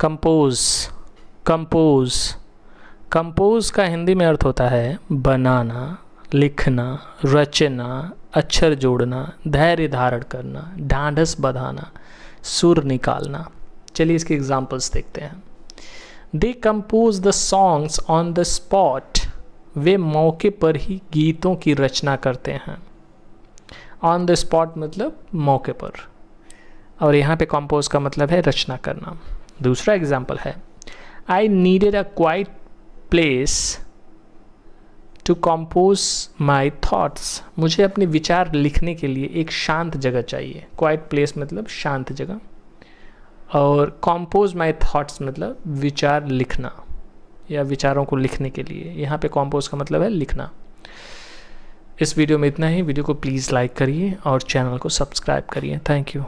compose compose compose का हिंदी में अर्थ होता है बनाना लिखना रचना अक्षर जोड़ना धैर्य धारण करना ढांढस बधाना सुर निकालना चलिए इसके एग्जाम्पल्स देखते हैं they compose the songs on the spot वे मौके पर ही गीतों की रचना करते हैं ऑन द स्पॉट मतलब मौके पर और यहाँ पे कंपोज का मतलब है रचना करना दूसरा एग्जाम्पल है I needed a quite place to compose my thoughts मुझे अपने विचार लिखने के लिए एक शांत जगह चाहिए क्वाइट प्लेस मतलब शांत जगह और कॉम्पोज माई थाट्स मतलब विचार लिखना या विचारों को लिखने के लिए यहाँ पे कॉम्पोज का मतलब है लिखना इस वीडियो में इतना ही वीडियो को प्लीज़ लाइक करिए और चैनल को सब्सक्राइब करिए थैंक यू